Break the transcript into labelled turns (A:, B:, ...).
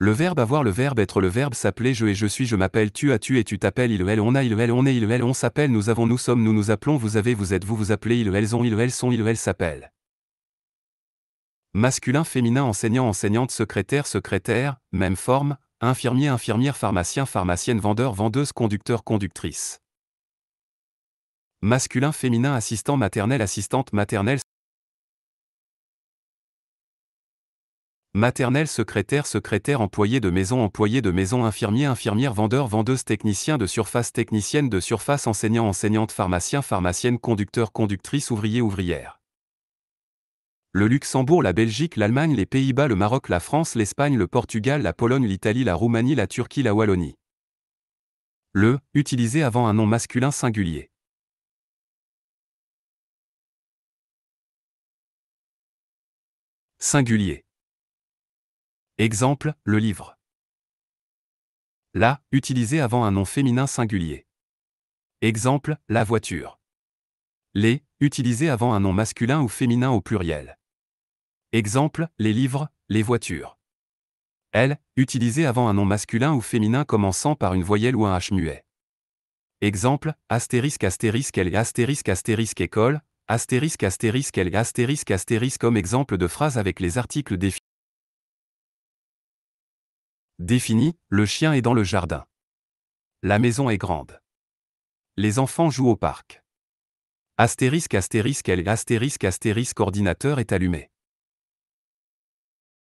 A: Le verbe avoir le verbe être le verbe s'appeler je et je suis je m'appelle tu as tu et tu t'appelles il elle on a il elle on est il elle on s'appelle nous avons nous sommes nous nous appelons vous avez vous êtes vous vous appelez il elles ont il elles sont il elles s'appellent. Masculin féminin enseignant enseignante secrétaire secrétaire, même forme, infirmier infirmière pharmacien pharmacienne vendeur vendeuse conducteur conductrice. Masculin féminin assistant maternel assistante maternelle maternelle secrétaire secrétaire employé de maison employé de maison infirmier infirmière vendeur vendeuse technicien de surface technicienne de surface enseignant enseignante pharmacien pharmacienne conducteur conductrice ouvrier ouvrière. Le Luxembourg, la Belgique, l'Allemagne, les Pays-Bas, le Maroc, la France, l'Espagne, le Portugal, la Pologne, l'Italie, la Roumanie, la Turquie, la Wallonie. Le, utilisé avant un nom masculin singulier. Singulier. Exemple, le livre. La, utilisé avant un nom féminin singulier. Exemple, la voiture. Les, utilisé avant un nom masculin ou féminin au pluriel. Exemple, les livres, les voitures. Elle, utilisé avant un nom masculin ou féminin commençant par une voyelle ou un H muet. Exemple, astérisque astérisque elle astérisque astérisque école, astérisque astérisque elle et astérisque astérisque comme exemple de phrase avec les articles définis. Défini, le chien est dans le jardin. La maison est grande. Les enfants jouent au parc. Astérisque astérisque L astérisque astérisque ordinateur est allumé.